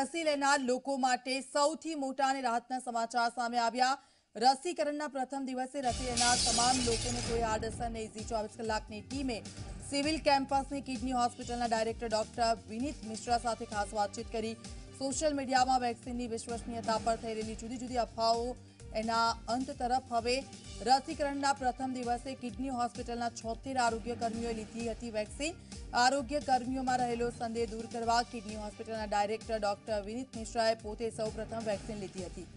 રસી લેનાર લોકો માટે સૌથી મોટા અને રાહતના સમાચાર સામે આવ્યા રસીકરણના પ્રથમ દિવસે રસી લેનાર તમામ લોકોને કોઈ આડઅસર નહીં ઝી ચોવીસ કલાકની ટીમે સિવિલ કેમ્પસની કિડની હોસ્પિટલના ડાયરેક્ટર ડોક્ટર વિનિત મિશ્રા સાથે ખાસ વાતચીત કરી સોશિયલ મીડિયામાં વેક્સિનની વિશ્વસનીયતા પર થઈ રહેલી જુદી જુદી અફવાઓ એના અંત તરફ હવે રસીકરણના પ્રથમ દિવસે કિડની હોસ્પિટલના છોતેર આરોગ્ય કર્મીઓએ લીધી હતી વેક્સિન આરોગ્ય કર્મીઓમાં રહેલો સંદેહ દૂર કરવા કિડની હોસ્પિટલના ડાયરેક્ટર ડોક્ટર વિનીત મિશ્રાએ પોતે સૌપ્રથમ વેક્સિન લીધી હતી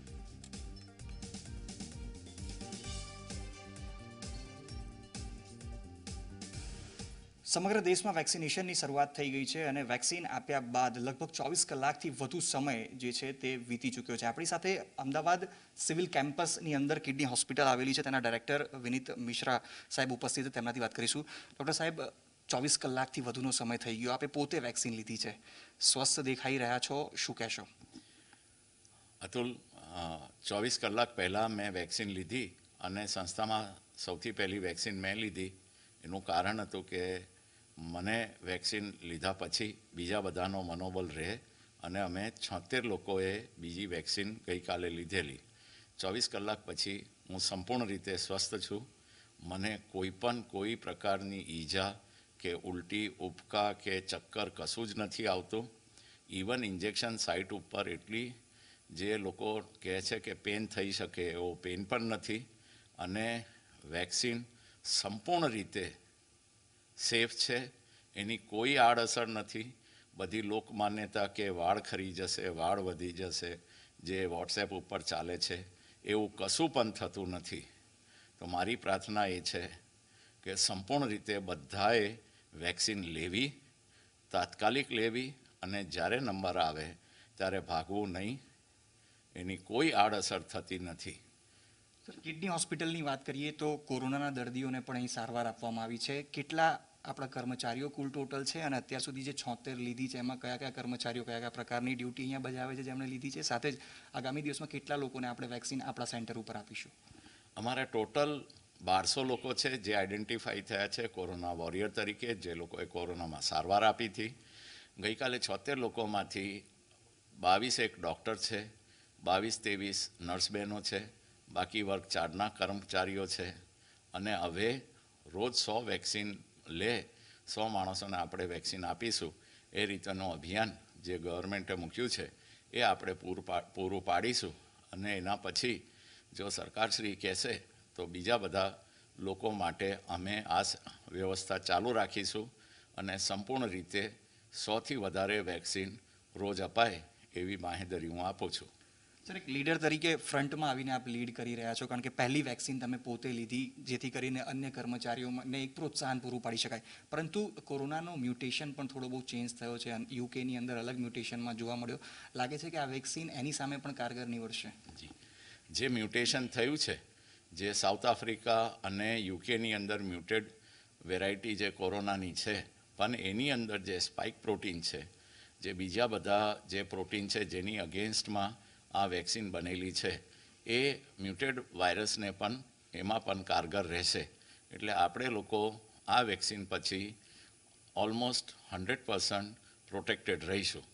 સમગ્ર દેશમાં વેક્સિનેશનની શરૂઆત થઈ ગઈ છે અને વેક્સિન આપ્યા બાદ લગભગ ચોવીસ કલાકથી વધુ સમય જે છે તે વીતી ચૂક્યો છે આપણી સાથે અમદાવાદ સિવિલ કેમ્પસની અંદર કિડની હોસ્પિટલ આવેલી છે તેના ડાયરેક્ટર વિનીત મિશ્રા સાહેબ ઉપસ્થિત તેમનાથી વાત કરીશું ડૉક્ટર સાહેબ ચોવીસ કલાકથી વધુનો સમય થઈ ગયો આપે પોતે વેક્સિન લીધી છે સ્વસ્થ દેખાઈ રહ્યા છો શું કહેશો અતુલ ચોવીસ કલાક પહેલાં મેં વેક્સિન લીધી અને સંસ્થામાં સૌથી પહેલી વેક્સિન મેં લીધી એનું કારણ હતું કે મને વેક્સિન લીધા પછી બીજા બધાનો મનોબલ રહે અને અમે છોતેર લોકોએ બીજી વેક્સિન ગઈકાલે લીધેલી ચોવીસ કલાક પછી હું સંપૂર્ણ રીતે સ્વસ્થ છું મને કોઈ પણ કોઈ પ્રકારની ઈજા કે ઉલટી ઉપકા કે ચક્કર કશું જ નથી આવતું ઇવન ઇન્જેક્શન સાઇટ ઉપર એટલી જે લોકો કહે છે કે પેન થઈ શકે એવો પેન પણ નથી અને વેક્સિન સંપૂર્ણ રીતે સેફ છે એની કોઈ આડઅસર નથી બધી લોકમાન્યતા કે વાળ ખરી જશે વાળ વધી જશે જે વોટ્સએપ ઉપર ચાલે છે એવું કશું પણ થતું નથી તો મારી પ્રાર્થના એ છે કે સંપૂર્ણ રીતે બધાએ વેક્સિન લેવી તાત્કાલિક લેવી અને જ્યારે નંબર આવે ત્યારે ભાગવું નહીં એની કોઈ આડઅસર થતી નથી કિડની હોસ્પિટલની વાત કરીએ તો કોરોનાના દર્દીઓને પણ અહીં સારવાર આપવામાં આવી છે કેટલા આપણા કર્મચારીઓ કુલ ટોટલ છે અને અત્યાર સુધી જે છોતેર લીધી છે એમાં કયા કયા કર્મચારીઓ કયા કયા પ્રકારની ડ્યુટી અહીંયા બજાવે છે જેમણે લીધી છે સાથે જ આગામી દિવસમાં કેટલા લોકોને આપણે વેક્સિન આપણા સેન્ટર ઉપર આપીશું અમારે ટોટલ બારસો લોકો છે જે આઈડેન્ટિફાઈ થયા છે કોરોના વોરિયર તરીકે જે લોકોએ કોરોનામાં સારવાર આપી હતી ગઈકાલે છોતેર લોકોમાંથી બાવીસ એક ડૉક્ટર છે બાવીસ ત્રેવીસ નર્સ બહેનો છે બાકી વર્ગ ચારના કર્મચારીઓ છે અને હવે રોજ સો વેક્સિન લે સો માણસોને આપણે વેક્સિન આપીશું એ રીતનું અભિયાન જે ગવર્મેન્ટે મૂક્યું છે એ આપણે પૂરું પૂરું પાડીશું અને એના પછી જો સરકારશ્રી કહેશે તો બીજા બધા લોકો માટે અમે આ વ્યવસ્થા ચાલુ રાખીશું અને સંપૂર્ણ રીતે સોથી વધારે વેક્સિન રોજ અપાય એવી બાંહેધરી હું આપું છું સર એક લીડર તરીકે ફ્રન્ટમાં આવીને આપ લીડ કરી રહ્યા છો કારણ કે પહેલી વેક્સિન તમે પોતે લીધી જેથી કરીને અન્ય કર્મચારીઓને એક પ્રોત્સાહન પૂરું પાડી શકાય પરંતુ કોરોનાનો મ્યુટેશન પણ થોડો બહુ ચેન્જ થયો છે યુકેની અંદર અલગ મ્યુટેશનમાં જોવા મળ્યો લાગે છે કે આ વેક્સિન એની સામે પણ કારગર નીવડશે જી જે મ્યુટેશન થયું છે જે સાઉથ આફ્રિકા અને યુકેની અંદર મ્યુટેડ વેરાયટી જે કોરોનાની છે પણ એની અંદર જે સ્પાઇક પ્રોટીન છે જે બીજા બધા જે પ્રોટીન છે જેની અગેન્સ્ટમાં આ વેક્સિન બનેલી છે એ મ્યુટેડ વાયરસને પણ એમાં પણ કારગર રહેશે એટલે આપણે લોકો આ વેક્સિન પછી ઓલમોસ્ટ હન્ડ્રેડ પર્સન્ટ પ્રોટેક્ટેડ રહીશું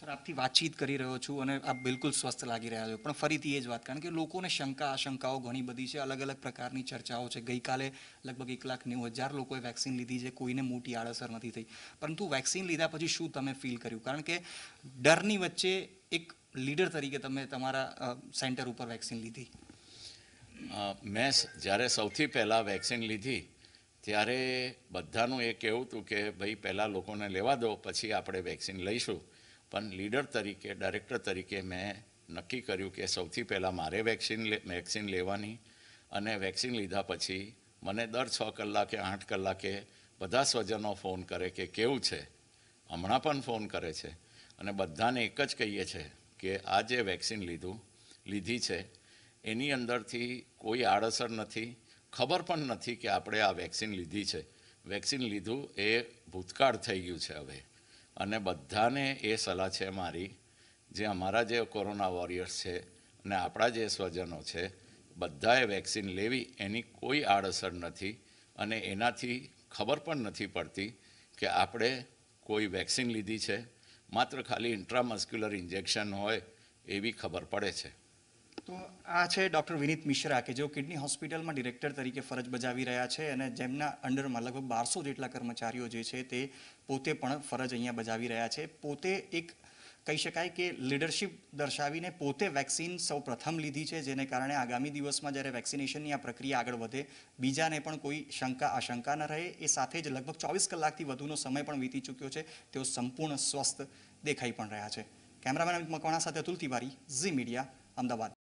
સર આપથી વાતચીત કરી રહ્યો છું અને આ બિલકુલ સ્વસ્થ લાગી રહ્યા છો પણ ફરીથી એ જ વાત કારણ કે લોકોને શંકા આશંકાઓ ઘણી બધી છે અલગ અલગ પ્રકારની ચર્ચાઓ છે ગઈકાલે લગભગ એક લાખ નેવું હજાર લોકોએ વેક્સિન લીધી છે કોઈને મોટી આડઅસર નથી થઈ પરંતુ વેક્સિન લીધા પછી શું તમે ફીલ કર્યું કારણ કે ડરની વચ્ચે એક લીડર તરીકે તમે તમારા સેન્ટર ઉપર વેક્સિન લીધી મેં જ્યારે સૌથી પહેલાં વેક્સિન લીધી ત્યારે બધાનું એ કહેવું હતું કે ભાઈ પહેલાં લોકોને લેવા દો પછી આપણે વેક્સિન લઈશું પણ લીડર તરીકે ડાયરેક્ટર તરીકે મેં નક્કી કર્યું કે સૌથી પહેલાં મારે વેક્સિન વેક્સિન લેવાની અને વેક્સિન લીધા પછી મને દર છ કલાકે આઠ કલાકે બધા સ્વજનો ફોન કરે કે કેવું છે હમણાં પણ ફોન કરે છે અને બધાને એક જ કહીએ છીએ કે આ જે વેક્સિન લીધું લીધી છે એની અંદરથી કોઈ આડઅસર નથી ખબર પણ નથી કે આપણે આ વેક્સિન લીધી છે વેક્સિન લીધું એ ભૂતકાળ થઈ ગયું છે હવે અને બધાને એ સલાહ છે મારી જે અમારા જે કોરોના વોરિયર્સ છે અને આપણા જે સ્વજનો છે બધાએ વેક્સિન લેવી એની કોઈ આડઅસર નથી અને એનાથી ખબર પણ નથી પડતી કે આપણે કોઈ વેક્સિન લીધી છે માત્ર ખાલી ઇન્ટ્રામસ્ક્યુલર ઇન્જેક્શન હોય એવી ખબર પડે છે તો આ છે ડૉક્ટર વિનીત મિશ્રા કે જેઓ કિડની હોસ્પિટલમાં ડિરેક્ટર તરીકે ફરજ બજાવી રહ્યા છે અને જેમના અંડરમાં લગભગ બારસો જેટલા કર્મચારીઓ જે છે તે પોતે પણ ફરજ અહીંયા બજાવી રહ્યા છે પોતે એક કહી શકાય કે લીડરશિપ દર્શાવીને પોતે વેક્સિન સૌ પ્રથમ લીધી છે જેને કારણે આગામી દિવસમાં જ્યારે વેક્સિનેશનની આ પ્રક્રિયા આગળ વધે બીજાને પણ કોઈ શંકા આશંકા ન રહે એ સાથે જ લગભગ ચોવીસ કલાકથી વધુનો સમય પણ વીતી ચૂક્યો છે તેઓ સંપૂર્ણ સ્વસ્થ દેખાઈ પણ રહ્યા છે કેમેરામેન મકવાણા સાથે અતુલ તિવારી ઝી મીડિયા અમદાવાદ